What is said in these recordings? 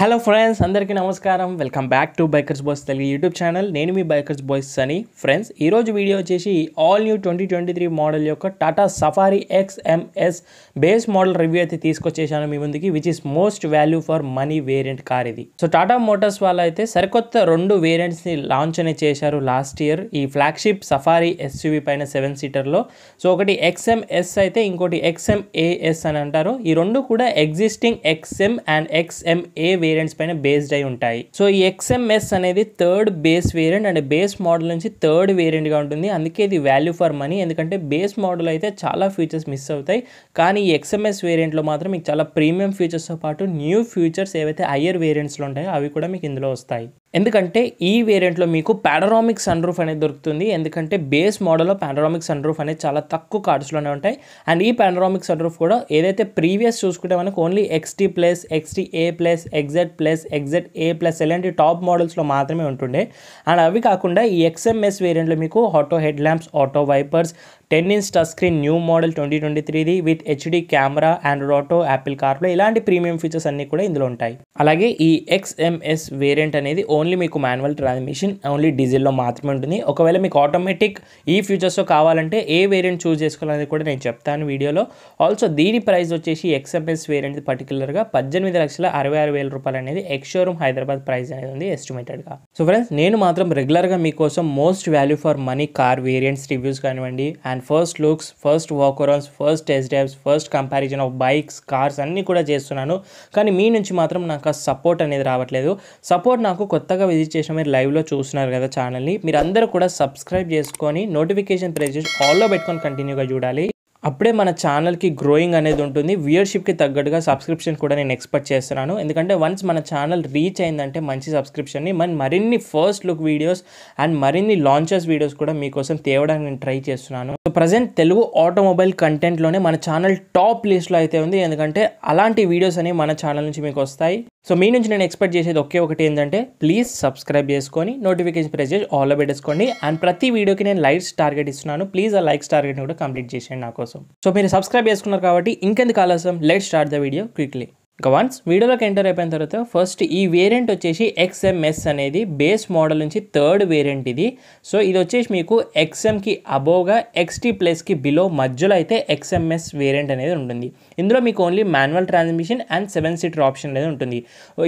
hello friends అందరికీ నమస్కారం welcome back to bikers boys Telugu YouTube channel నేను మీ బైకర్స్ బాయ్స్ అని ఫ్రెండ్స్ ఈరోజు వీడియో వచ్చేసి all new twenty twenty three model యొక్క Tata Safari XMS base model review అయితే తీసుకొచ్చేసాను మీ ముందుకి which is most value for money variant car ఇది సో టాటా మోటార్స్ వాళ్ళు అయితే సరికొత్త రెండు వేరియంట్స్ని లాంచ్ అనే చేశారు లాస్ట్ ఇయర్ ఈ ఫ్లాగ్షిప్ సఫారీ ఎస్యూవీ పైన సెవెన్ సీటర్లో సో ఒకటి ఎక్స్ఎంఎస్ అయితే ఇంకోటి ఎక్స్ఎంఏఎస్ అని అంటారు ఈ రెండు కూడా existing XM and XMA variants పైన బేస్డ్ అయి ఉంటాయి సో ఈ ఎక్స్ఎంఎస్ అనేది third base variant and base model నుంచి థర్డ్ వేరియంట్గా ఉంటుంది అందుకే ఇది వాల్యూ ఫర్ మనీ ఎందుకంటే బేస్ మోడల్ అయితే చాలా ఫీచర్స్ మిస్ అవుతాయి కానీ ఈ ఎక్స్ఎంఎస్ వేరియంట్లో మాత్రం మీకు చాలా ప్రీమియం ఫీచర్స్తో పాటు న్యూ ఫీచర్స్ ఏవైతే హయ్యర్ వేరియంట్స్లో ఉంటాయో అవి కూడా మీకు ఇందులో వస్తాయి ఎందుకంటే ఈ వేరియంట్లో మీకు ప్యాడరామిక్ సన్ రూఫ్ అనేది దొరుకుతుంది ఎందుకంటే బేస్ మోడల్లో ప్యానరామిక్ సన్ రూఫ్ అనేది చాలా తక్కువ కార్డ్స్లోనే ఉంటాయి అండ్ ఈ ప్యానరామిక్ సన్ రూఫ్ కూడా ఏదైతే ప్రీవియస్ చూసుకుంటే మనకు only XT plus XT A plus XZ plus XZ A plus ఇలాంటి టాప్ మోడల్స్లో మాత్రమే ఉంటుండే అండ్ అవి కాకుండా ఈ ఎక్స్ఎంఎస్ వేరియంట్లో మీకు auto head lamps auto wipers ten inch touch screen new model twenty twenty త్రీది with HD camera Android auto Apple కార్లో ఇలాంటి ప్రీమియం ఫీచర్స్ అన్నీ కూడా ఇందులో ఉంటాయి అలాగే ఈ ఎక్స్ఎంఎస్ వేరియంట్ అనేది ఓన్లీ మీకు మాన్యువల్ ట్రాన్స్మిషన్ ఓన్లీ డీజిల్లో మాత్రమే ఉంటుంది ఒకవేళ మీకు ఆటోమేటిక్ ఈ ఫీచర్స్ కావాలంటే ఏ వేరియంట్ చూస్ చేసుకోవాలనేది కూడా నేను చెప్తాను వీడియోలో ఆల్సో దీని ప్రైస్ వచ్చేసి ఎక్స్ఎంఎస్ వేరియంట్ పర్టికులర్గా పద్దెనిమిది లక్షల అరవై ఆరు వేల రూపాయలు అనేది ఎక్స్షోరూమ్ హైదరాబాద్ ప్రైస్ అనేది ఉంది ఎస్టిమేటెడ్గా సో ఫ్రెండ్స్ నేను మాత్రం రెగ్యులర్గా మీకోసం most value for money car variants reviews కానివ్వండి and and first looks first walkarounds first test drives first comparison of bikes cars అన్నీ కూడా చేస్తున్నాను కానీ మీ నుంచి మాత్రం నాకు ఆ సపోర్ట్ అనేది రావట్లేదు సపోర్ట్ నాకు కొత్తగా విజిట్ చేసిన మీరు లైవ్లో చూస్తున్నారు కదా ఛానల్ని మీరు అందరూ కూడా సబ్స్క్రైబ్ చేసుకొని నోటిఫికేషన్ ప్రెస్ చేసి ఆల్లో పెట్టుకొని కంటిన్యూగా చూడాలి అప్పుడే మన ఛానల్కి గ్రోయింగ్ అనేది ఉంటుంది వ్యూయర్షిప్కి తగ్గట్టుగా సబ్స్క్రిప్షన్ కూడా నేను ఎక్స్పెక్ట్ చేస్తున్నాను ఎందుకంటే వన్స్ మన ఛానల్ రీచ్ అయిందంటే మంచి సబ్స్క్రిప్షన్ని మన మరిన్ని ఫస్ట్ లుక్ వీడియోస్ అండ్ మరిన్ని లాంచర్స్ వీడియోస్ కూడా మీకోసం తేవడానికి నేను ట్రై చేస్తున్నాను సో ప్రజెంట్ తెలుగు ఆటోమొబైల్ కంటెంట్లోనే మన ఛానల్ టాప్ లిస్ట్లో అయితే ఉంది ఎందుకంటే అలాంటి వీడియోస్ అనేవి మన ఛానల్ నుంచి మీకు వస్తాయి సో మీ నుంచి నేను ఎక్స్పెక్ట్ చేసేది ఒకే ఒకటి ఏంటంటే ప్లీజ్ సబ్స్క్రైబ్ చేసుకొని నోటిఫికేషన్ ప్రెస్ చేసి ఆల్లో పెట్టేసుకోండి అండ్ ప్రతి వీడియోకి నేను లైక్స్ టార్గెట్ ఇస్తున్నాను ప్లీజ్ ఆ లైక్స్ టార్గెట్ని కూడా కంప్లీట్ చేసేయండి నా కోసం సో మీరు సబ్స్క్రైబ్ చేసుకున్నారు కాబట్టి ఇంకెందుకు ఆలస్యం let start the video quickly ఇంకా వన్స్ వీడియోలోకి ఎంటర్ అయిపోయిన తర్వాత ఫస్ట్ ఈ వేరియంట్ వచ్చేసి ఎక్స్ఎంఎస్ అనేది బేస్ మోడల్ నుంచి థర్డ్ వేరియంట్ ఇది సో ఇది వచ్చేసి మీకు ఎక్స్ఎంకి అబోవ్గా ఎక్స్టీ ప్లస్కి బిలో మధ్యలో అయితే ఎక్స్ఎంఎస్ వేరియంట్ అనేది ఉంటుంది ఇందులో మీకు only manual transmission and seven seater option అనేది ఉంటుంది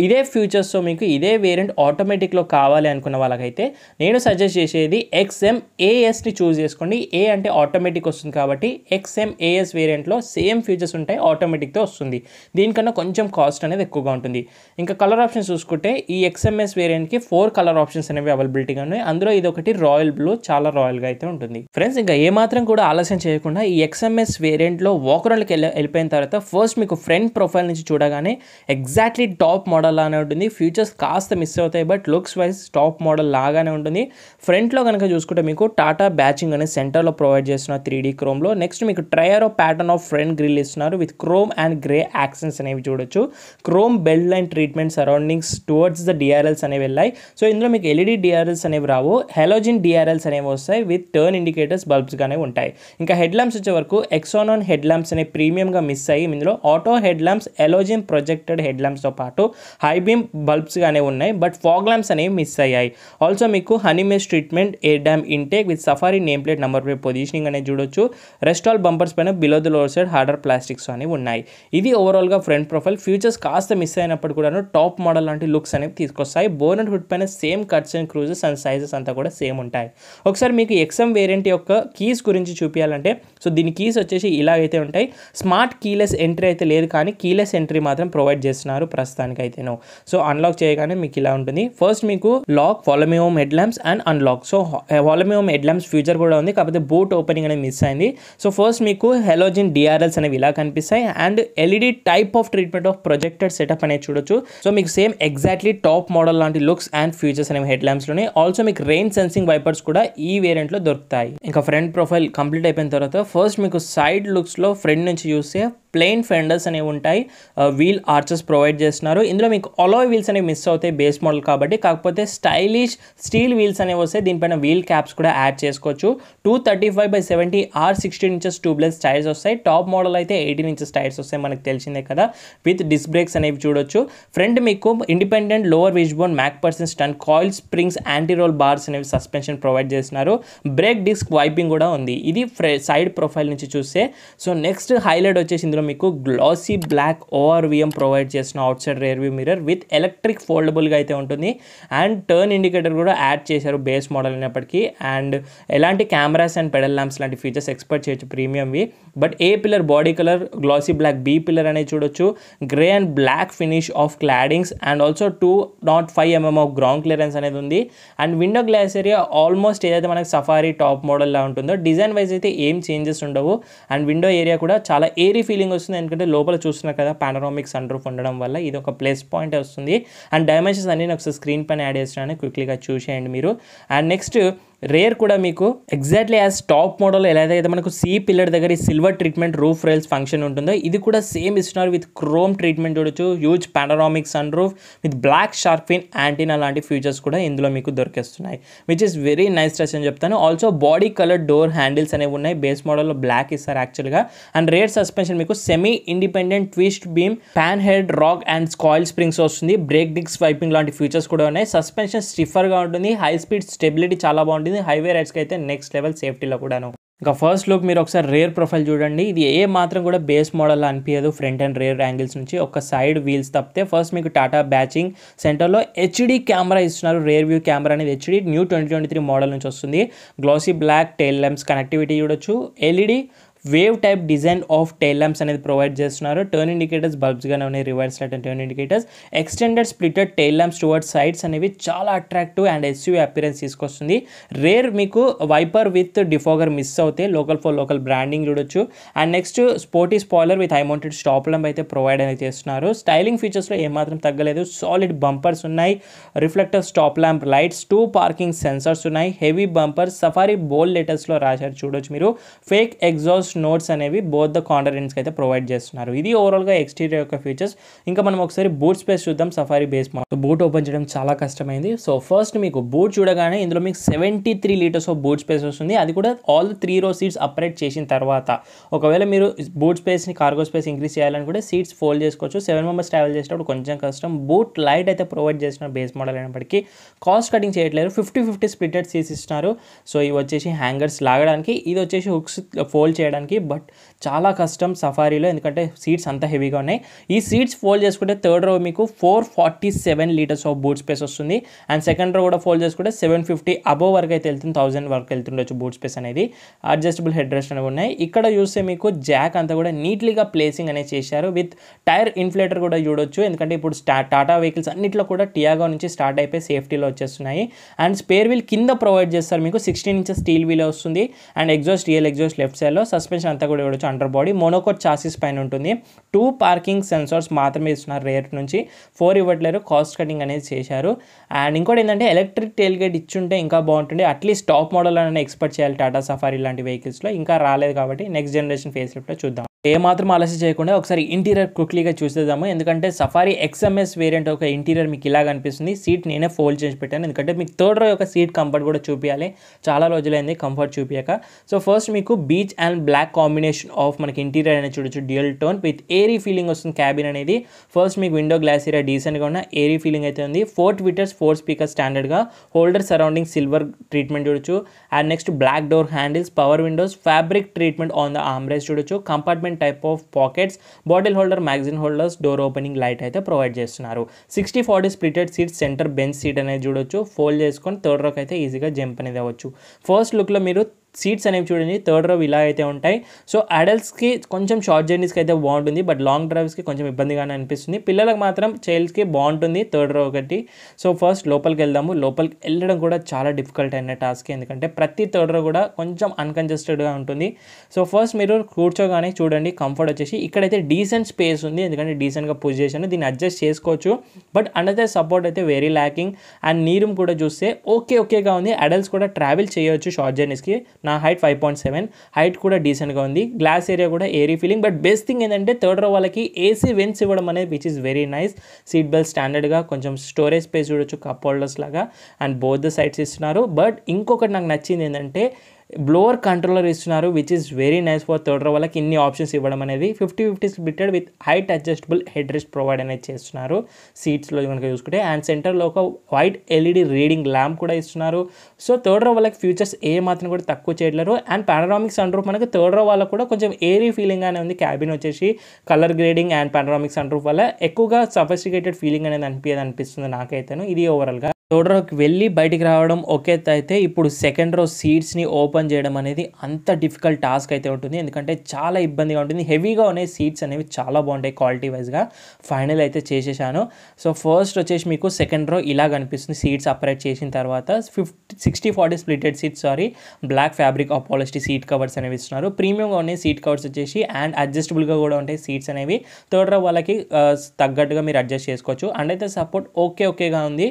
ఇదే ఫ్యూచర్స్తో మీకు ఇదే వేరియంట్ ఆటోమేటిక్లో కావాలి అనుకున్న వాళ్ళకైతే నేను సజెస్ట్ చేసేది ఎక్స్ఎం చూస్ చేసుకోండి ఏ అంటే ఆటోమేటిక్ వస్తుంది కాబట్టి ఎక్స్ఎంఏఎస్ వేరియంట్లో సేమ్ ఫ్యూచర్స్ ఉంటాయి ఆటోమేటిక్తో వస్తుంది దీనికన్నా కొంచెం కొంచెం కాస్ట్ అనేది ఎక్కువగా ఉంటుంది ఇంకా కలర్ ఆప్షన్స్ చూసుకుంటే ఈ ఎక్స్ఎంఎస్ వేరియంట్కి ఫోర్ కలర్ ఆప్షన్స్ అనేవి అవైలబిలిటీగా ఉన్నాయి అందులో ఇది ఒకటి రాయల్ బ్లూ చాలా రాయల్గా అయితే ఉంటుంది ఫ్రెండ్స్ ఇంకా ఏమాత్రం కూడా ఆలస్యం చేయకుండా ఈ ఎక్స్ఎంఎస్ వేరియంట్లో వాకరన్లకి వెళ్ళి వెళ్ళిపోయిన తర్వాత ఫస్ట్ మీకు ఫ్రంట్ ప్రొఫైల్ నుంచి చూడగానే ఎగ్జాక్ట్లీ టాప్ మోడల్ లానే ఉంటుంది ఫీచర్స్ కాస్త మిస్ అవుతాయి but looks wise top model లాగానే ఉంటుంది ఫ్రంట్లో కనుక చూసుకుంటే మీకు టాటా బ్యాచింగ్ అనేది సెంటర్లో ప్రొవైడ్ చేస్తున్న త్రీ డీ క్రోమ్లో నెక్స్ట్ మీకు tri arrow pattern of front grille ఇస్తున్నారు with chrome and grey accents అనేవి చూడొచ్చు చూడొచ్చు chrome belt line treatment surroundings towards the DRLs అనేవి వెళ్ళాయి సో ఇందులో మీకు ఎల్ఈడి డిఆర్ఎల్స్ e అనేవి రావు హెలోజిన్ డిఆర్ఎల్స్ అనేవి వస్తాయి విత్ టర్న్ ఇండికేటర్స్ బల్బ్స్ కానీ ఉంటాయి ఇంకా హెడ్ ల్యాంప్స్ వచ్చే వరకు ఎక్సోనాన్ హెడ్ ల్యాంప్స్ అనే ప్రీమియంగా మిస్ అయ్యి ఇందులో auto head lamps halogen projected head ల్యాంప్స్తో పాటు హై బీమ్ గానే ఉన్నాయి బట్ ఫాగ్ ల్యాంప్స్ అనేవి మిస్ అయ్యాయి ఆల్సో మీకు honey mesh treatment air dam intake with Safari name plate number plate positioning అనేది చూడొచ్చు రెస్టాల్ బంపర్స్ పైన below the lower side harder plastics అనేవి ఉన్నాయి ఇది ఓవరాల్గా ఫ్రంట్ ప్రొఫైల్ ఒకవేళ ఫ్యూచర్స్ కాస్త మిస్ అయినప్పుడు కూడా టాప్ మోడల్ లాంటి లుక్స్ అనేవి తీసుకొస్తాయి బోనట్ హుడ్ పైన same cuts and creases and sizes అంతా కూడా సేమ్ ఉంటాయి ఒకసారి మీకు ఎక్సమ్ వేరియంట్ యొక్క కీస్ గురించి చూపించాలంటే సో దీని కీస్ వచ్చేసి ఇలా అయితే ఉంటాయి స్మార్ట్ కీలెస్ ఎంట్రీ అయితే లేదు కానీ కీలెస్ ఎంట్రీ మాత్రం ప్రొవైడ్ చేస్తున్నారు ప్రస్తుతానికైతేను సో అన్లాక్ చేయగానే మీకు ఇలా ఉంటుంది ఫస్ట్ మీకు lock follow me home head lamps and unlock so follow me home head lamps feature కూడా ఉంది కాకపోతే బూట్ ఓపెనింగ్ అనేది మిస్ అయింది సో ఫస్ట్ మీకు హెలోజిన్ డిఆర్ఎల్స్ అనేవి ఇలా కనిపిస్తాయి and LED type of treatment hundred of projected setup అనేది చూడొచ్చు సో మీకు సేమ్ ఎగ్జాక్ట్లీ టాప్ మోడల్ లాంటి లుక్స్ అండ్ ఫీచర్స్ అనేవి హెడ్ లోనే ఆల్సో మీకు రెయిన్ సెన్సింగ్ వైపర్స్ కూడా ఈ వేరియంట్లో దొరుకుతాయి ఇంకా ఫ్రంట్ ప్రొఫైల్ కంప్లీట్ అయిపోయిన తర్వాత ఫస్ట్ మీకు సైడ్ లుక్స్లో ఫ్రంట్ నుంచి చూస్తే ప్లెయిన్ ఫెండర్స్ అనేవి ఉంటాయి వీల్ ఆర్చెస్ ప్రొవైడ్ చేస్తున్నారు ఇందులో మీకు అలోయ్ వీల్స్ అనేవి మిస్ అవుతాయి బేస్ మోడల్ కాబట్టి కాకపోతే స్టైలిష్ స్టీల్ వీల్స్ అనేవి వస్తాయి దీనిపైన వీల్ క్యాప్స్ కూడా యాడ్ చేసుకోవచ్చు two thirty five by seventy R sixteen inches tubeless tyres వస్తాయి టాప్ మోడల్ అయితే ఎయిటీన్ ఇంచెస్ టైర్స్ వస్తాయి మనకు తెలిసిందే కదా విత్ డిస్ బ్రేక్స్ అనేవి చూడొచ్చు ఫ్రంట్ మీకు independent lower wishbone McPherson strut coil springs anti roll bars అనేవి సస్పెన్షన్ ప్రొవైడ్ చేస్తున్నారు బ్రేక్ డిస్క్ వైపింగ్ కూడా ఉంది ఇది సైడ్ ప్రొఫైల్ నుంచి చూస్తే సో నెక్స్ట్ హైలైట్ వచ్చేసి ఇందులో వీడియోలో మీకు గ్లాసీ బ్లాక్ ఓఆర్విఎం ప్రొవైడ్ చేసిన outside rear view mirror with electric ఫోల్డబుల్గా అయితే ఉంటుంది అండ్ టర్న్ ఇండికేటర్ కూడా యాడ్ చేశారు బేస్ మోడల్ అయినప్పటికీ అండ్ ఎలాంటి కెమెరాస్ అండ్ పెడల్ ల్యాంప్స్ లాంటి ఫీచర్స్ ఎక్స్పెక్ట్ చేయొచ్చు ప్రీమియంవి but A pillar body colour glossy black B pillar అనేది చూడొచ్చు grey and black finish of claddings and also two nought five mm of ground clearance అనేది ఉంది and window glass area almost ఏదైతే మనకి safari top మోడల్లా ఉంటుందో design wise అయితే ఏం changes ఉండవు అండ్ విండో ఏరియా కూడా చాలా ఏరీ ఫీలింగ్ ఇంట్రెస్టింగ్ వస్తుంది ఎందుకంటే లోపల చూస్తున్నారు కదా పానరామిక్ సన్ రూఫ్ ఉండడం వల్ల ఇది ఒక ప్లస్ పాయింట్ వస్తుంది అండ్ డైమెన్షన్స్ అన్ని నేను ఒకసారి స్క్రీన్ పైన యాడ్ చేస్తున్నాను క్విక్లీగా చూసేయండి మీరు అండ్ నెక్స్ట్ రేర్ కూడా మీకు ఎగ్జాక్ట్లీ యాజ్ టాప్ మోడల్ ఎలా అయితే మనకు సి పిల్లర్ దగ్గర silver treatment roof rails function ఉంటుందో ఇది కూడా సేమ్ ఇస్తున్నారు విత్ క్రోమ్ ట్రీట్మెంట్ చూడొచ్చు huge panoramic sun roof with black shark fin antenna లాంటి ఫీచర్స్ కూడా ఇందులో మీకు దొరికేస్తున్నాయి which is very nice trace అని చెప్తాను also body colour door handles అనేవి ఉన్నాయి బేస్ మోడల్లో బ్లాక్ ఇస్తారు యాక్చువల్గా అండ్ రేర్ సస్పెన్షన్ మీకు semi independent twist beam Panhard rod and coil springs వస్తుంది బ్రేక్ డిక్స్ వైపింగ్ లాంటి ఫీచర్స్ కూడా ఉన్నాయి సస్పెన్షన్ స్టిఫర్గా ఉంటుంది హై స్పీడ్ స్టెబిలిటీ చాలా బాగుంటుంది ఇది హైవే రైడ్స్కి అయితే నెక్స్ట్ లెవెల్ సేఫ్టీలో కూడాను ఇంకా ఫస్ట్ లుక్ మీరు ఒకసారి రేర్ ప్రొఫైల్ చూడండి ఇది ఏ మాత్రం కూడా బేస్ మోడల్ అనిపించదు ఫ్రంట్ అండ్ రేర్ యాంగిల్స్ నుంచి ఒక సైడ్ వీల్స్ తప్పితే ఫస్ట్ మీకు టాటా బ్యాచింగ్ సెంటర్లో హెచ్డి కెమెరా ఇస్తున్నారు రేర్ వ్యూ కెమెరా అనేది HD new twenty twenty three model నుంచి వస్తుంది glossy black tail lamps connectivity చూడొచ్చు LED wave type design of tail lamps అనేది ప్రొవైడ్ చేస్తున్నారు టర్న్ ఇండికేటర్స్ బల్బ్స్గానే ఉన్నాయి reverse light and turn indicators extended splitted tail lamps toward sides అనేవి చాలా attractive and SUV appearance తీసుకొస్తుంది రేర్ మీకు wiper with defogger miss అవుతే లోకల్ ఫర్ లోకల్ బ్రాండింగ్ చూడొచ్చు and next sporty spoiler with high mounted stop lamp అయితే provide అనేది చేస్తున్నారు styling ఫీచర్స్లో ఏమాత్రం తగ్గలేదు సాలిడ్ బంపర్స్ ఉన్నాయి reflector stop lamp lights two parking sensors ఉన్నాయి హెవీ బంపర్స్ సఫారీ బోల్ లెటర్స్లో రాశారు చూడొచ్చు మీరు ఫేక్ ఎగ్జాస్ట్ ఫస్ట్ నోట్స్ అనేవి బోత్ ద కాండరెంట్స్కి అయితే ప్రొవైడ్ చేస్తున్నారు ఇది ఓవరాల్గా ఎక్స్టీరియర్ యొక్క ఫీచర్స్ ఇంకా మనం ఒకసారి బూట్ స్పేస్ చూద్దాం సఫారీ బేస్ మాకు బూట్ ఓపెన్ చేయడం చాలా కష్టమైంది సో ఫస్ట్ మీకు బూట్ చూడగానే ఇందులో మీకు seventy three litres of boot space వస్తుంది అది కూడా all three row seats upright చేసిన తర్వాత ఒకవేళ మీరు బూట్ స్పేస్ని కార్గో స్పేస్ ఇంక్రీస్ చేయాలని కూడా సీట్స్ ఫోల్డ్ చేసుకోవచ్చు సెవెన్ మెంబర్స్ ట్రావెల్ చేసేటప్పుడు కొంచెం కష్టం బూట్ లైట్ అయితే ప్రొవైడ్ చేసిన బేస్ మోడల్ అయినప్పటికీ కాస్ట్ కటింగ్ చేయట్లేదు ఫిఫ్టీ ఫిఫ్టీ స్ప్లిటెడ్ సీట్స్ ఇస్తున్నారు సో ఇవి వచ్చేసి హ్యాంగర్స్ లాగడానికి ఇది వచ్చేసి హుక్స్ ఫోల్డ్ చేయడానికి చేయడానికి బట్ చాలా కష్టం సఫారీలో ఎందుకంటే సీట్స్ అంత హెవీగా ఉన్నాయి ఈ సీట్స్ ఫోల్డ్ చేసుకుంటే థర్డ్ రో మీకు four forty seven litres of boot space వస్తుంది అండ్ సెకండ్ రో కూడా ఫోల్డ్ చేసుకుంటే సెవెన్ ఫిఫ్టీ అబోవ్ వరకు అయితే వెళ్తుంది థౌసండ్ వరకు వెళ్తుండొచ్చు బూట్ స్పేస్ అనేది అడ్జస్టబుల్ హెడ్ రెస్ట్ అనేవి ఉన్నాయి ఇక్కడ చూస్తే మీకు జాక్ అంతా కూడా నీట్లీగా ప్లేసింగ్ అనేది చేశారు విత్ టైర్ ఇన్ఫ్లేటర్ కూడా చూడొచ్చు ఎందుకంటే ఇప్పుడు టాటా వెహికల్స్ అన్నింటిలో కూడా టియాగో నుంచి స్టార్ట్ అయిపోయి సేఫ్టీలో వచ్చేస్తున్నాయి అండ్ స్పేర్ వీల్ కింద ప్రొవైడ్ చేస్తారు మీకు సిక్స్టీన్ ఇంచెస్ స్టీల్ వీల్ వస్తుంది and exhaust real exhaust left సైడ్లో సస్పెన్ సస్పెన్షన్ అంతా కూడా ఇవ్వచ్చు అండర్ బాడీ మోనోకోట్ చాసిస్ పైన ఉంటుంది టూ పార్కింగ్ సెన్సార్స్ మాత్రమే ఇస్తున్నారు రేర్ నుంచి ఫోర్ ఇవ్వట్లేరు కాస్ట్ కటింగ్ అనేది చేశారు అండ్ ఇంకోటి ఏంటంటే ఎలక్ట్రిక్ టెయిల్ గేట్ ఇచ్చుంటే ఇంకా బాగుంటుంది అట్లీస్ట్ టాప్ మోడల్ అనేది ఎక్స్పెక్ట్ చేయాలి టాటా సఫారీ ఇలాంటి వెహికల్స్లో ఇంకా రాలేదు కాబట్టి నెక్స్ట్ జనరేషన్ ఫేస్ లిఫ్ట్లో చూద్దాం ఏమాత్రం ఆలస్యం చేయకుండా ఒకసారి ఇంటీరియర్ క్విక్లీగా చూసేద్దాము ఎందుకంటే సఫారీ ఎక్స్ఎంఎస్ వేరియంట్ ఒక ఇంటీరియర్ మీకు ఇలా కనిపిస్తుంది సీట్ నేనే ఫోల్డ్ చేసి పెట్టాను ఎందుకంటే మీకు థర్డ్ రో యొక్క సీట్ కంఫర్ట్ కూడా చూపించాలి చాలా రోజులైంది కంఫర్ట్ చూపించాక సో ఫస్ట్ మీకు beige and black combination of మనకి ఇంటీరియర్ అనేది చూడొచ్చు dual tone with airy feeling వస్తుంది క్యాబిన్ అనేది ఫస్ట్ మీకు విండో గ్లాస్ ఏరియా డీసెంట్గా ఉన్న ఏరీ ఫీలింగ్ అయితే ఉంది ఫోర్ ట్విటర్స్ ఫోర్ స్పీకర్ స్టాండర్డ్గా హోల్డర్ సరౌండింగ్ సిల్వర్ ట్రీట్మెంట్ చూడొచ్చు and next black door handles power windows fabric treatment on the armrest చూడొచ్చు compartment different type of pockets bottle holder magazine holders door opening light అయితే provide చేస్తున్నారు sixty forty splitted seat centre bench seat అనేది చూడొచ్చు fold చేసుకొని third rock అయితే ఈజీగా jump అనేది అవ్వచ్చు ఫస్ట్ లుక్లో మీరు సీట్స్ అనేవి చూడండి థర్డ్ రో ఇలా అయితే ఉంటాయి సో అడల్ట్స్కి కొంచెం షార్ట్ జర్నీస్కి అయితే బాగుంటుంది బట్ లాంగ్ డ్రైవ్స్కి కొంచెం ఇబ్బందిగానే అనిపిస్తుంది పిల్లలకు మాత్రం చైల్డ్స్కి బాగుంటుంది థర్డ్ రో ఒకటి సో ఫస్ట్ లోపలికి వెళ్దాము లోపలికి వెళ్ళడం కూడా చాలా డిఫికల్ట్ అయిన టాస్క్ ఎందుకంటే ప్రతి థర్డ్ రో కూడా కొంచెం అన్కంజెస్టెడ్గా ఉంటుంది సో ఫస్ట్ మీరు కూర్చోగానే చూడండి కంఫర్ట్ వచ్చేసి ఇక్కడైతే డీసెంట్ స్పేస్ ఉంది ఎందుకంటే డీసెంట్గా పూజ చేశాను దీన్ని అడ్జస్ట్ చేసుకోవచ్చు బట్ అండర్ సపోర్ట్ అయితే వెరీ ల్యాకింగ్ అండ్ నీరు కూడా చూస్తే ఓకే ఓకేగా ఉంది అడల్ట్స్ కూడా ట్రావెల్ చేయవచ్చు షార్ట్ జర్నీస్కి నా height five point seven height కూడా డీసెంట్గా ఉంది గ్లాస్ ఏరియా కూడా airy feeling but best thing ఏంటంటే థర్డ్ రో వాళ్ళకి ఏసీ వెన్స్ ఇవ్వడం అనేది which is very nice seat belt స్టాండర్డ్గా కొంచెం స్టోరేజ్ స్పేస్ చూడొచ్చు కప్ హోల్డర్స్ లాగా అండ్ బోత్ ద సైడ్స్ ఇస్తున్నారు బట్ ఇంకొకటి నాకు నచ్చింది ఏంటంటే బ్లోవర్ కంట్రోలర్ ఇస్తున్నారు which is very nice for third row వాళ్ళకి ఇన్ని ఆప్షన్స్ ఇవ్వడం అనేది fifty fifty splitted with height adjustable head rest provide అనేది చేస్తున్నారు సీట్స్లో కనుక చూసుకుంటే అండ్ సెంటర్లో ఒక వైట్ ఎల్ఈడి రీడింగ్ ల్యాంప్ కూడా ఇస్తున్నారు సో థర్డ్ రో వాళ్ళకి ఫ్యూచర్స్ ఏ మాత్రం కూడా తక్కువ చేయలేరు అండ్ పానరామిక్స్ సన్ రూఫ్ మనకి థర్డ్ రో వాళ్ళకి కూడా కొంచెం ఏరీ ఫీలింగ్ అనేది ఉంది క్యాబిన్ వచ్చేసి colour grading and panoramics sun వల్ల ఎక్కువగా సఫిస్టికేటెడ్ ఫీలింగ్ అనేది అనిపించేది అనిపిస్తుంది నాకైతేను ఇది ఓవరాల్గా థర్డ్ రోకి వెళ్ళి బయటికి రావడం ఓకే అయితే ఇప్పుడు సెకండ్ రో సీట్స్ని ఓపెన్ ఓపెన్ చేయడం అనేది అంత డిఫికల్ట్ టాస్క్ అయితే ఉంటుంది ఎందుకంటే చాలా ఇబ్బందిగా ఉంటుంది హెవీగా ఉన్నాయి సీట్స్ అనేవి చాలా బాగుంటాయి క్వాలిటీ వైజ్గా ఫైనల్ అయితే చేసేసాను సో ఫస్ట్ వచ్చేసి మీకు సెకండ్ రో ఇలా కనిపిస్తుంది సీట్స్ అపరేట్ చేసిన తర్వాత fifty sixty forty splitted seats sorry black fabric upholstery seat covers అనేవి ఇస్తున్నారు ప్రీమియంగా ఉన్నాయి సీట్ కవర్స్ వచ్చేసి అండ్ అడ్జస్టబుల్గా కూడా ఉంటాయి సీట్స్ అనేవి థర్డ్ రో వాళ్ళకి uh, తగ్గట్టుగా మీరు అడ్జస్ట్ చేసుకోవచ్చు అండ్ అయితే సపోర్ట్ ఓకే ఓకేగా ఉంది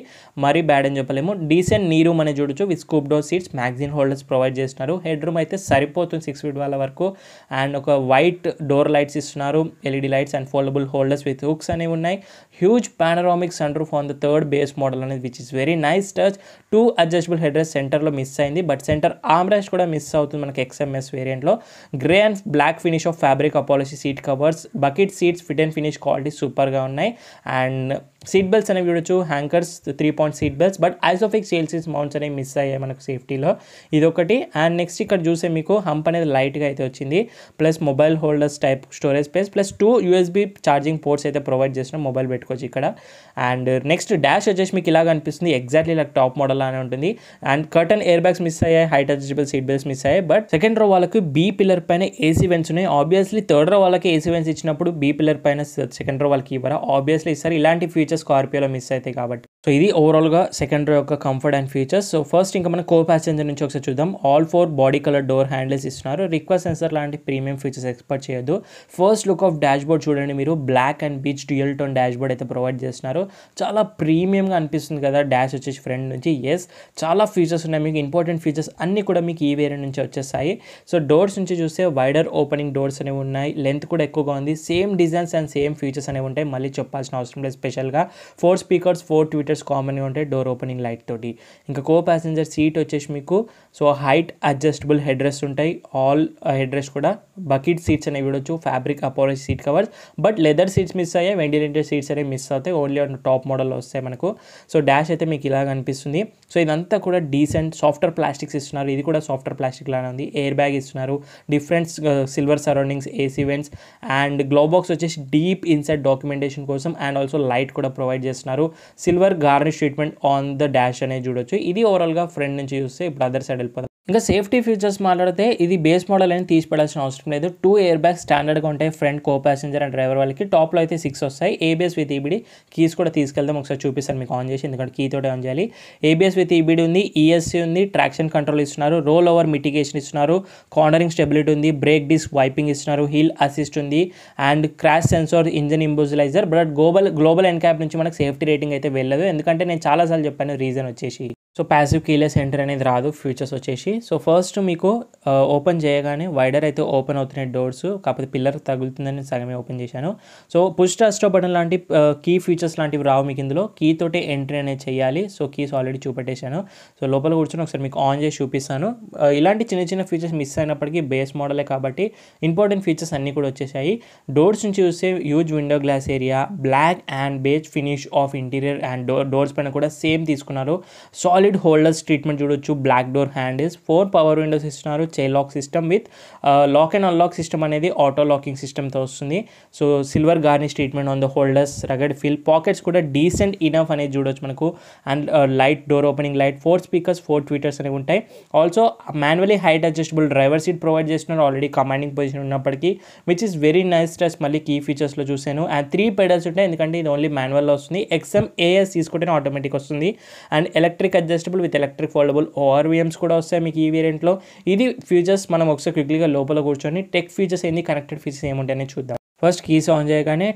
మరీ బ్యాడ్ అని చెప్పలేము డీసెంట్ నీరు మనం చూడొచ్చు with scoop door seats magazine holders provide చేస్తున్నారు ఇస్తున్నారు హెడ్ రూమ్ అయితే సరిపోతుంది సిక్స్ ఫీట్ వాళ్ళ వరకు అండ్ ఒక వైట్ డోర్ లైట్స్ ఇస్తున్నారు LED lights and foldable holders with hooks అనేవి ఉన్నాయి huge panoramic sun roof on the third base model అనేది which is very nice touch two adjustable head rest సెంటర్లో miss అయింది but centre armrest కూడా miss అవుతుంది మనకి XMS వేరియంట్లో grey and black finish of fabric upholstery seat covers bucket seats fit and finish quality సూపర్గా ఉన్నాయి and seat belts అనేవి చూడొచ్చు anchors three point seat belts but ISOFIX సేల్సిస్ మౌంట్స్ అనేవి మిస్ అయ్యాయి మనకు సేఫ్టీలో ఇదొకటి అండ్ నెక్స్ట్ ఇక్కడ చూసే మీకు హంప్ అనేది లైట్గా అయితే వచ్చింది plus mobile holders type storage space plus two USB charging ports అయితే ప్రొవైడ్ చేసిన మొబైల్ పెట్టుకోవచ్చు ఇక్కడ అండ్ నెక్స్ట్ డాష్ వచ్చేసి మీకు ఇలాగ అనిపిస్తుంది ఎగ్జాక్ట్లీ ఇలా టాప్ మోడల్ అని ఉంటుంది and curtain air bags miss అయ్యాయి height adjustable seat belts miss అయ్యాయి బట్ సెకండ్ రో వాళ్ళకి బీ పిల్లర్ పైన ఏసీ వెన్స్ ఉన్నాయి ఆబ్వియస్లీ థర్డ్ రో వాళ్ళకి ఏసీ వెన్స్ ఇచ్చినప్పుడు బీ పిల్లర్ పైన సెకండ్ రో వాళ్ళకి ఇవ్వరా ఆబ్వియస్లీ ఇస్తారు ఇలాంటి ఫీచర్ ఫీచర్స్ స్కార్పియోలో మిస్ అవుతాయి కాబట్టి సో ఇది ఓవరాల్గా సెకండరీ యొక్క comfort and features so first ఇంకా మనం కో ప్యాసెంజర్ నుంచి ఒకసారి చూద్దాం all four body colour door handles ఇస్తున్నారు రిక్వెస్ట్ సెన్సర్ లాంటి ప్రీమియం ఫీచర్స్ ఎక్స్పెక్ట్ చేయొద్దు first look of dashboard చూడండి మీరు black and beige dual tone dashboard అయితే ప్రొవైడ్ చేస్తున్నారు చాలా ప్రీమియంగా అనిపిస్తుంది కదా డాష్ వచ్చేసి ఫ్రంట్ నుంచి ఎస్ చాలా ఫీచర్స్ ఉన్నాయి మీకు ఇంపార్టెంట్ ఫీచర్స్ అన్నీ కూడా మీకు ఈ వేరే నుంచి వచ్చేస్తాయి సో డోర్స్ నుంచి చూస్తే వైడర్ ఓపెనింగ్ డోర్స్ అనేవి ఉన్నాయి లెంత్ కూడా ఎక్కువగా ఉంది same designs and same features అనేవి ఉంటాయి మళ్ళీ చెప్పాల్సిన అవసరం లేదు స్పెషల్గా అనమాట ఫోర్ స్పీకర్స్ ఫోర్ ట్విటర్స్ కామన్గా ఉంటాయి డోర్ ఓపెనింగ్ లైట్ తోటి ఇంకా కో ప్యాసింజర్ సీట్ వచ్చేసి మీకు so height adjustable headrest ఉంటాయి ఆల్ హెడ్ రెస్ట్ కూడా బకెట్ సీట్స్ అనేవి ఇవ్వచ్చు fabric upholstery seat covers but leather seats miss అయ్యాయి వెంటిలేటర్ సీట్స్ అనేవి మిస్ అవుతాయి ఓన్లీ టాప్ మోడల్ వస్తాయి మనకు సో డాష్ అయితే మీకు ఇలా కనిపిస్తుంది సో ఇదంతా కూడా డీసెంట్ సాఫ్ట్వేర్ ప్లాస్టిక్స్ ఇస్తున్నారు ఇది కూడా సాఫ్ట్వేర్ ప్లాస్టిక్ లానే ఉంది ఎయిర్ బ్యాగ్ ఇస్తున్నారు different silver surroundings AC vents and glove box వచ్చేసి డీప్ ఇన్సైడ్ డాక్యుమెంటేషన్ కోసం అండ్ ఆల్సో లైట్ కూడా ప్రొవైడ్ చేస్తున్నారు silver garnish treatment on the dash అనేది చూడొచ్చు ఇది ఓవరాల్గా ఫ్రంట్ నుంచి చూస్తే ఇప్పుడు అదర్ సైడ్ వెళ్ళిపోతుంది ఇంకా సేఫ్టీ ఫీచర్స్ మాట్లాడితే ఇది బేస్ మోడల్ అనేది తీసిపడాల్సిన అవసరం లేదు టూ ఇయర్ బ్యాగ్స్ స్టాండర్డ్గా ఉంటాయి front co passenger and driver వాళ్ళకి టాప్లో అయితే సిక్స్ వస్తాయి ఏబిఎస్ విత్ ఈబిడి కీస్ కూడా తీసుకెళ్దాం ఒకసారి చూపిస్తాను మీకు ఆన్ చేసి ఎందుకంటే కీ తోటే ఆన్ చేయాలి ఏబిఎస్ విత్ ఈబిడి ఉంది ఈఎస్సీ e ఉంది ట్రాక్షన్ కంట్రోల్ ఇస్తున్నారు రోల్ ఓవర్ మిటిగేషన్ ఇస్తున్నారు కార్నరింగ్ స్టెబిలిటీ ఉంది బ్రేక్ డిస్క్ వైపింగ్ ఇస్తున్నారు హీల్ అసిస్ట్ ఉంది and crash sensor engine immobiliser but global global NCAP నుంచి మనకు సేఫ్టీ రేటింగ్ అయితే వెళ్ళదు ఎందుకంటే నేను చాలాసార్లు చెప్పాను రీజన్ వచ్చేసి సో ప్యాసివ్ కీలెస్ ఎంటర్ అనేది రాదు ఫీచర్స్ వచ్చేసి సో ఫస్ట్ మీకు ఓపెన్ చేయగానే వైడర్ అయితే ఓపెన్ అవుతున్నాయి డోర్స్ కాకపోతే పిల్లర్ తగులుతుందని సగమే ఓపెన్ చేశాను సో పుష్ టస్టో బటన్ లాంటి కీ ఫీచర్స్ లాంటివి రావు మీకు ఇందులో కీ తోటి ఎంట్రీ అనేది చేయాలి సో కీస్ ఆల్రెడీ చూపెట్టేశాను సో లోపల కూర్చొని ఒకసారి మీకు ఆన్ చేసి చూపిస్తాను ఇలాంటి చిన్న చిన్న ఫీచర్స్ మిస్ అయినప్పటికీ బేస్ మోడలే కాబట్టి ఇంపార్టెంట్ ఫీచర్స్ అన్నీ కూడా వచ్చేసాయి డోర్స్ నుంచి చూస్తే huge window glass area black and beige finish of interior and doors పైన కూడా సేమ్ తీసుకున్నారు సో సాలిడ్ హోల్డర్స్ ట్రీట్మెంట్ చూడొచ్చు black door handles four power windows ఇస్తున్నారు చే lock system with lock and unlock system అనేది auto locking సిస్టమ్తో వస్తుంది so silver garnish treatment on the holders rugged feel pockets కూడా డీసెంట్ ఇనఫ్ అనేది చూడొచ్చు మనకు and light door opening light four speakers four tweeters అనేవి ఉంటాయి also manually height adjustable driver seat provide చేస్తున్నారు ఆల్రెడీ కమాండింగ్ పొజిషన్ ఉన్నప్పటికీ which is very nice ట్రెస్ మళ్ళీ కీ ఫీచర్స్లో చూశాను అండ్ త్రీ పెడల్స్ ఉంటాయి ఎందుకంటే ఇది ఓన్లీ మాన్యువల్లో వస్తుంది ఎక్స్ఎం ఏఎస్ తీసుకుంటేనే ఆటోమేటిక్ వస్తుంది and electric adjust adjustable with electric foldable ORVMs కూడా వస్తాయి మీకు ఈ వేరియంట్లో ఇది ఫీచర్స్ మనం ఒకసారి క్విక్లీగా లోపల కూర్చొని టెక్ ఫీచర్స్ ఏంది కనెక్టెడ్ ఫీచర్స్ ఏముంటాయని చూద్దాం ఫస్ట్ కీస్ ఆన్ చేయగానే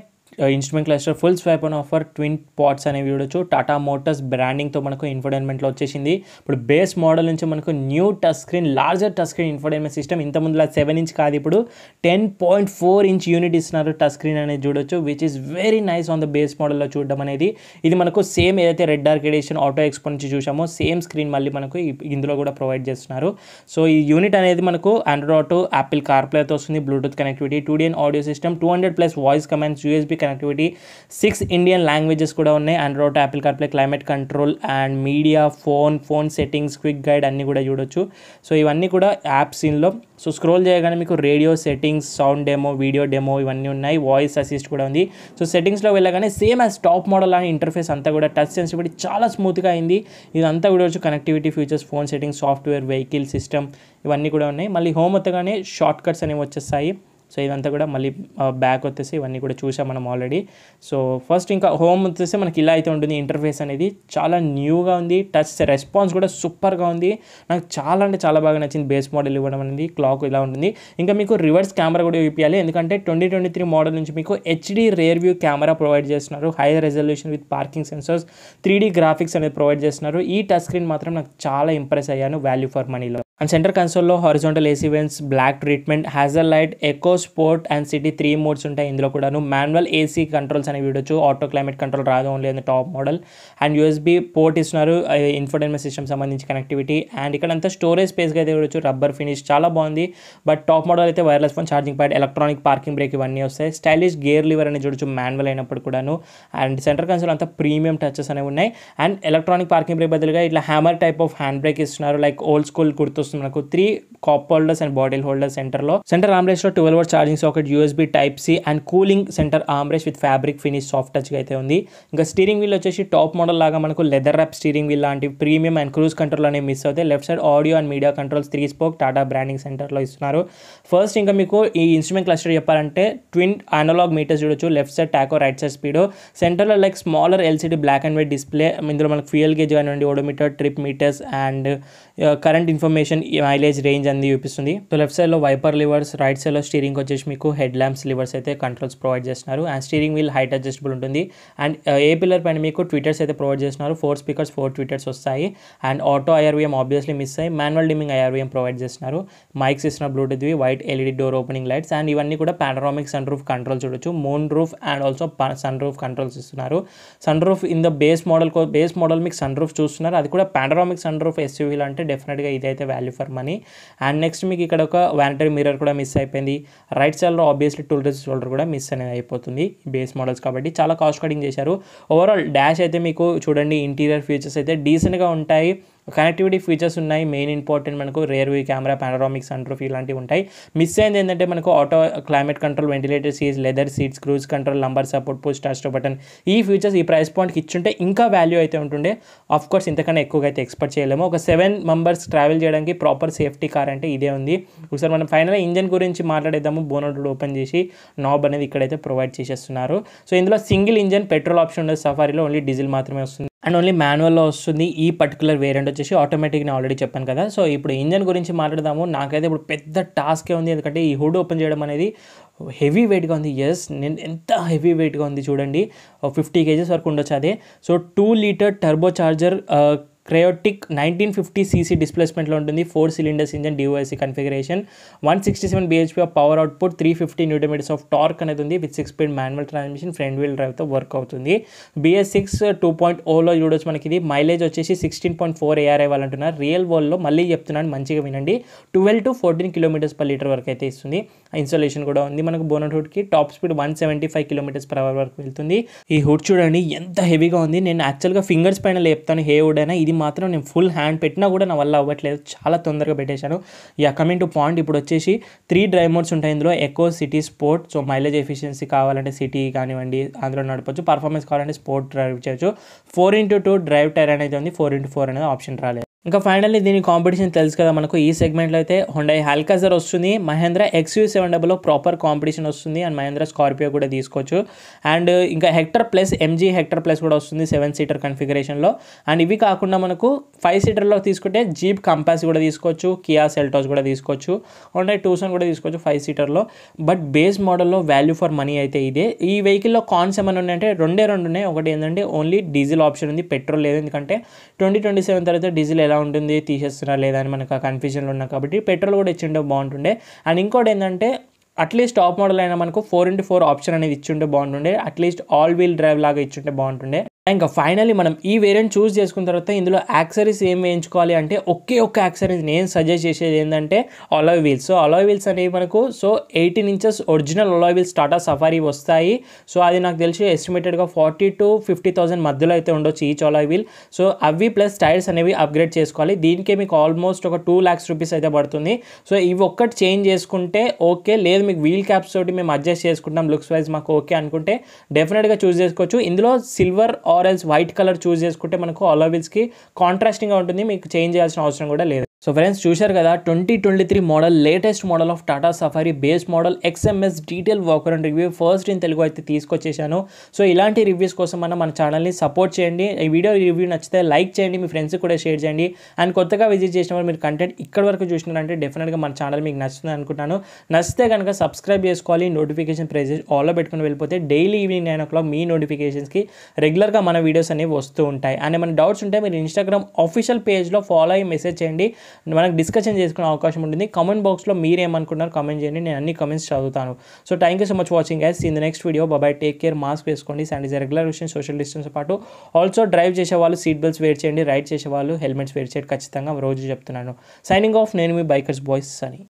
ఇన్స్ట్రుమెంట్ క్లస్టర్ ఫుల్ స్వైప్ అని ఆఫర్ ట్విన్ పాట్స్ అనేవి చూడొచ్చు టాటా మోటార్స్ బ్రాండింగ్తో మనకు ఇన్ఫోటైన్మెంట్లో వచ్చేసింది ఇప్పుడు బేస్ మోడల్ నుంచి మనకు new touch screen larger touch screen infotainment system ఇంత ముందులా సెవెన్ ఇంచ్ కాదు ఇప్పుడు ten point four inch unit ఇస్తున్నారు టచ్ స్క్రీన్ అనేది చూడొచ్చు which is very nice on the base మోడల్లో చూడడం అనేది ఇది మనకు సేమ్ ఏదైతే red dark edition auto expo నుంచి చూసామో సేమ్ స్క్రీన్ మళ్ళీ మనకు ఇందులో కూడా ప్రొవైడ్ చేస్తున్నారు సో ఈ యూనిట్ అనేది మనకు ఆండ్రాయిడ్ ఆటో యాపిల్ కార్ప్లేతో వస్తుంది Bluetooth connectivity two DIN audio system two hundred plus voice commands USB connectivity six Indian languages కూడా ఉన్నాయి Android Apple CarPlay climate control and media phone phone settings quick guide అన్నీ కూడా చూడొచ్చు so ఇవన్నీ కూడా app సీన్లో సో స్క్రోల్ చేయగానే మీకు radio settings sound demo video demo ఇవన్నీ ఉన్నాయి వాయిస్ అసిస్ట్ కూడా ఉంది సో సెట్టింగ్స్లో వెళ్ళగానే సేమ్ యాజ్ టాప్ మోడల్ అని ఇంటర్ఫేస్ అంతా కూడా టచ్ సెన్సిబిలిటీ చాలా స్మూత్గా అయింది ఇదంతా కూడా connectivity features phone settings software vehicle system ఇవన్నీ కూడా ఉన్నాయి మళ్ళీ హోమ్ వత్తగానే షార్ట్ కట్స్ అనేవి వచ్చేస్తాయి సో ఇదంతా కూడా మళ్ళీ బ్యాక్ వచ్చేసి ఇవన్నీ కూడా చూసాం మనం ఆల్రెడీ సో ఫస్ట్ ఇంకా హోమ్ వచ్చేసి మనకి ఇలా అయితే ఉంటుంది ఇంటర్ఫేస్ అనేది చాలా న్యూగా ఉంది టచ్ రెస్పాన్స్ కూడా సూపర్గా ఉంది నాకు చాలా అంటే చాలా బాగా నచ్చింది బేస్ మోడల్ ఇవ్వడం అనేది క్లాక్ ఇలా ఉంటుంది ఇంకా మీకు రివర్స్ కెమెరా కూడా ఇప్పించాలి ఎందుకంటే ట్వంటీ ట్వంటీ త్రీ మోడల్ నుంచి మీకు HD rear view camera provide చేస్తున్నారు high resolution with parking sensors three graphics అనేది ప్రొవైడ్ చేస్తున్నారు ఈ టచ్ స్క్రీన్ మాత్రం నాకు చాలా ఇంప్రెస్ అయ్యాను వాల్యూ ఫర్ మనీలో అండ్ సెంటర్ కన్సోల్లో horizontal AC vents black treatment hazard light eco sport and city three modes ఉంటాయి ఇందులో కూడాను మాన్యువల్ ఏసీ కంట్రోల్స్ అనేవి ఇవ్వచ్చు ఆటో క్లైమేట్ కంట్రోల్ రాదు only and top model and USB port ఇస్తున్నారు ఇన్ఫోటైన్మెంట్ సిస్టమ్ సంబంధించి కనెక్టివిటీ అండ్ ఇక్కడ అంతా స్టోరేజ్ స్పేస్గా అయితే ఇవ్వచ్చు రబ్బర్ ఫినిష్ చాలా బాగుంది బట్ టాప్ మోడల్ అయితే wireless phone charging pad electronic parking brake ఇవన్నీ వస్తాయి స్టైలిష్ గేర్ లివర్ అనేది చూడొచ్చు మాన్యువల్ అయినప్పుడు కూడాను అండ్ సెంటర్ కన్సోల్ అంతా ప్రీమియం టచెస్ అనేవి ఉన్నాయి అండ్ ఎలక్ట్రానిక్ పార్కింగ్ బ్రేక్ బదులుగా ఇట్లా hammer type of handbrake ఇస్తున్నారు లైక్ ఓల్డ్ స్కూల్ గుర్తు వస్తుంది మనకు three cup holders and bottle holder సెంటర్లో సెంటర్ ఆమ్రేష్ లో twelve volt charging socket USB type C and cooling centre armrest with fabric finish soft touch అయితే ఉంది ఇంకా steering wheel వచ్చేసి టాప్ మోడల్ లాగా మనకు లెదర్ ర్యాప్ స్టీరింగ్ వీల్ లాంటి premium and cruise control అనేవి మిస్ అవుతాయి left side audio and media controls three spoke Tata branding సెంటర్లో ఇస్తున్నారు ఫస్ట్ ఇంకా మీకు ఈ ఇన్స్ట్రుమెంట్ క్లస్టర్ చెప్పాలంటే ట్విన్ అనలాగ్ మీటర్స్ చూడొచ్చు left side tacho right side speed సెంటర్లో like smaller LCD black and white display ఇందులో మనకు ఫ్యూయల్ గేజ్ కానివ్వండి odometer trip meters and current information option mileage range అనేది చూపిస్తుంది సో లెఫ్ట్ సైడ్లో wiper levers right సైడ్లో steering వచ్చేసి మీకు హెడ్ ల్యాంప్స్ లివర్స్ అయితే కంట్రోల్స్ ప్రొవైడ్ చేస్తున్నారు and steering wheel height adjustable ఉంటుంది అండ్ ఏ పిల్లర్ పైన మీకు ట్విటర్స్ అయితే ప్రొవైడ్ చేస్తున్నారు ఫోర్ స్పీకర్స్ ఫోర్ ట్విటర్స్ వస్తాయి and auto IRVM obviously miss అయ్యి మాన్యువల్ డిమింగ్ ఐఆర్వీఎం ప్రొవైడ్ చేస్తున్నారు మైక్స్ ఇస్తున్న బ్లూటూత్వి white LED door opening lights and ఇవన్నీ కూడా పానరామిక్ సన్ రూఫ్ కంట్రోల్ చూడొచ్చు moon roof and also sunroof controls ఇస్తున్నారు sunroof in the base model base model మీకు sunroof చూస్తున్నారు అది కూడా పానరామిక్ సన్ రూఫ్ ఎస్యూవీలు అంటే డెఫినెట్గా ఇదైతే value value for money and next మీకు ఇక్కడ ఒక వ్యానిటరీ మిర్రర్ కూడా మిస్ అయిపోయింది రైట్ సైడ్లో ఆబ్వియస్లీ టూల్ డ్రెస్ షోల్డర్ కూడా మిస్ అనేది అయిపోతుంది బేస్ మోడల్స్ కాబట్టి చాలా కాస్ట్ కటింగ్ చేశారు ఓవరాల్ డాష్ అయితే మీకు చూడండి ఇంటీరియర్ ఫీచర్స్ అయితే డీసెంట్గా ఉంటాయి కనెక్టివిటీ ఫీచర్స్ ఉన్నాయి మెయిన్ ఇంపార్టెంట్ మనకు rear view camera panoramics feel ఇలాంటివి ఉంటాయి మిస్ అయింది ఏంటంటే మనకు ఆటో క్లైమేట్ కంట్రోల్ వెంటిలేటర్ సీజ్ leather seats cruise control lumbar support push to start button ఈ ఫీచర్స్ ఈ ప్రైస్ పాయింట్కి ఇచ్చుంటే ఇంకా వాల్యూ అయితే ఉంటుండే ఆఫ్ కోర్స్ ఇంతకన్నా ఎక్కువగా అయితే ఎక్స్పెక్ట్ చేయలేము ఒక సెవెన్ మెంబర్స్ ట్రావెల్ చేయడానికి ప్రాపర్ సేఫ్టీ కార్ అంటే ఇదే ఉంది ఒకసారి మనం ఫైనల్గా ఇంజన్ గురించి మాట్లాడేద్దాము బోనట్ ఓపెన్ చేసి నాబ్ అనేది ఇక్కడైతే ప్రొవైడ్ చేసేస్తున్నారు సో ఇందులో సింగిల్ ఇంజన్ పెట్రోల్ ఆప్షన్ ఉండదు సఫారీలో ఓన్లీ డీజిల్ మాత్రమే వస్తుంది అండ్ ఓన్లీ మాన్యువల్లో వస్తుంది ఈ పర్టికులర్ వేరియంట్ వచ్చేసి ఆటోమేటిక్ నేను ఆల్రెడీ చెప్పాను కదా సో ఇప్పుడు ఇంజన్ గురించి మాట్లాడదాము నాకైతే ఇప్పుడు పెద్ద టాస్కే ఉంది ఎందుకంటే ఈ హుడ్ ఓపెన్ చేయడం అనేది హెవీ వెయిట్గా ఉంది ఎస్ నేను ఎంత హెవీ వెయిట్గా ఉంది చూడండి ఫిఫ్టీ కేజీస్ వరకు ఉండొచ్చు అదే so two litre turbocharger Kryotec nineteen fifty CC డిస్ప్లేస్మెంట్లో ఉంటుంది ఫోర్ సిలిండర్స్ ఇంజన్ డివైసీ configuration one sixty seven BHP of power output three fifty newton metres of torque అనేది ఉంది with six speed manual transmission front wheel డ్రైవ్తో work అవుతుంది BS six two point ఓలో చూడొచ్చు మనకి ఇది మైలేజ్ వచ్చేసి సిక్స్టీన్ పాయింట్ ఫోర్ ఏఆర్ఐ వాళ్ళు అంటున్నారు రియల్ వరల్డ్లో మళ్ళీ చెప్తున్నాను మంచిగా వినండి twelve to fourteen kilometres per litre వరకు అయితే ఇస్తుంది ఇన్స్టాలేషన్ కూడా ఉంది మనకు బోనట్ హుడ్కి top speed one seventy five kilometres per hour వరకు వెళ్తుంది ఈ హుడ్ చూడండి ఎంత హెవీగా ఉంది నేను యాక్చువల్గా ఫింగర్స్ పైన లేపుతాను హే హుడ్ అయినా ఇది మాత్రం నేను ఫుల్ హ్యాండ్ పెట్టినా కూడా నా వల్ల అవ్వట్లేదు చాలా తొందరగా పెట్టేశాను ఇక కమింగ్ టు పాయింట్ ఇప్పుడు వచ్చేసి త్రీ డ్రైవ్ మోడ్స్ ఉంటాయి ఇందులో ఎక్కువ city sport so mileage efficiency కావాలంటే సిటీ కానివ్వండి అందులో నడపచ్చు పర్ఫార్మెన్స్ కావాలంటే స్పోర్ట్ డ్రైవ్ చేయొచ్చు four into two drive tyre అనేది ఉంది ఫోర్ ఇంటూ ఫోర్ అనేది ఆప్షన్ రాలేదు ఇంకా ఫైనల్లీ దీని కాంపిటీషన్ తెలుసు కదా మనకు ఈ సెగ్మెంట్లో అయితే హుండై హాల్కాజర్ వస్తుంది మహేంద్ర ఎక్స్యూ సెవెన్ డబ్బులో ప్రాపర్ కాంపిటీషన్ వస్తుంది అండ్ మహేంద్ర స్కార్పియో కూడా తీసుకోవచ్చు అండ్ ఇంకా Hector plus MG Hector plus కూడా వస్తుంది సెవెన్ సీటర్ కన్ఫిగరేషన్లో అండ్ ఇవి కాకుండా మనకు ఫైవ్ సీటర్లో తీసుకుంటే జీప్ కంపాస్ కూడా తీసుకోవచ్చు కియా సెల్టోస్ కూడా తీసుకోవచ్చు హుండై టూసన్ కూడా తీసుకోవచ్చు ఫైవ్ సీటర్లో బట్ బేస్ మోడల్లో వాల్యూ ఫర్ మనీ అయితే ఇదే ఈ వెహికల్లో కాన్స్ ఏమైనా ఉన్నాయంటే రెండే రెండు ఉన్నాయి ఒకటి ఏంటంటే ఓన్లీ డీజిల్ ఆప్షన్ ఉంది పెట్రోల్ లేదు ఎందుకంటే ట్వంటీ ట్వంటీ సెవెన్ తర్వాత డీజిల్ ఎలా ఎలా ఉంటుంది తీసేస్తున్నారు లేదా అని మనకు ఆ కన్ఫ్యూజన్లో ఉన్నాం కాబట్టి పెట్రోల్ కూడా ఇచ్చిండే బాగుంటుండే అండ్ ఇంకోటి ఏంటంటే అట్లీస్ట్ టాప్ మోడల్ అయినా మనకు ఫోర్ ఇంటూ ఫోర్ ఆప్షన్ అనేది ఇచ్చుంటే బాగుంటుండే అట్లీస్ట్ ఆల్ వీల్ డ్రైవ్ లాగా ఇచ్చుంటే బాగుంటుండే ఇంకా ఫైనల్లీ మనం ఈ వేరియంట్ చూస్ చేసుకున్న తర్వాత ఇందులో యాక్సరీస్ ఏం వేయించుకోవాలి అంటే ఒకే ఒక్క యాక్సరీస్ నేను సజెస్ట్ చేసేది ఏంటంటే alloy wheels so alloy wheels అనేవి మనకు so eighteen inches original alloy wheels Tata Safari వస్తాయి సో అది నాకు తెలిసి ఎస్టిమేటెడ్గా ఫార్టీ టు ఫిఫ్టీ థౌసండ్ మధ్యలో అయితే ఉండొచ్చు ఈచ్ అలాయ్ వీల్ సో అవి ప్లస్ టైర్స్ అనేవి అప్గ్రేడ్ చేసుకోవాలి దీనికే మీకు ఆల్మోస్ట్ ఒక టూ ల్యాక్స్ రూపీస్ అయితే పడుతుంది సో ఇవి ఒక్కటి చేంజ్ చేసుకుంటే ఓకే లేదు మీకు వీల్ క్యాప్స్ తోటి మేము అడ్జస్ట్ చేసుకుంటాం లుక్స్ వైజ్ మాకు ఓకే అనుకుంటే డెఫినెట్గా చూస్ చేసుకోవచ్చు ఇందులో silver rails white colour choose చేసుకుంటే మనకు ఆల్ కాంట్రాస్టింగ్గా ఉంటుంది మీకు చేంజ్ చేయాల్సిన అవసరం కూడా లేదు సో ఫ్రెండ్స్ చూశారు కదా twenty twenty three model latest model of Tata Safari base model XMS detail walker and review first in Telugu అయితే తీసుకొచ్చేసాను సో ఇలాంటి రివ్యూస్ కోసం మనం మన ఛానల్ని సపోర్ట్ చేయండి ఈ వీడియో రివ్యూ నచ్చితే లైక్ చేయండి మీ ఫ్రెండ్స్కి కూడా షేర్ చేయండి అండ్ కొత్తగా విజిట్ చేసిన వాళ్ళు మీరు కంటెంట్ ఇక్కడ వరకు చూసినారంటే డెఫినెట్గా మన ఛానల్ మీకు నచ్చుతుంది అనుకుంటాను నచ్చితే కనుక సబ్స్క్రైబ్ చేసుకోవాలి నోటిఫికేషన్ ప్రైజ్ ఆల్లో పెట్టుకుని వెళ్ళిపోతే daily evening nine o'clock మీ నోటిఫికేషన్స్కి రెగ్యులర్గా మన వీడియోస్ అనేవి వస్తూ ఉంటాయి అండ్ ఏమైనా డౌట్స్ ఉంటే మీరు ఇన్స్టాగ్రామ్ ఆఫీషియల్ పేజ్లో ఫాలో అయ్యి మెసేజ్ చేయండి మనకు డిస్కషన్ చేసుకునే అవకాశం ఉంటుంది కామెంట్ బాక్స్లో ఏమనుకున్నారు కామెంట్ చేయండి నేను అన్ని కమెంట్స్ చదువుతాను so thank you so much watching as in the next video బాబాయ్ టేక్ కేర్ మాస్క్ వేసుకోండి శానిటైజర్ రెగ్యులర్ విషయం సోషల్ డిస్టెన్స్ పాటు ఆల్సో డ్రైవ్ చేసే వాళ్ళు సీట్ బెల్ట్స్ వేర్ చేయండి రైడ్ చేసే వాళ్ళు హెల్మెట్స్ వేర్ చేయండి ఖచ్చితంగా రోజు చెప్తున్నాను సైనింగ్ ఆఫ్ నేను మీ బైకర్స్ బాయ్స్ అని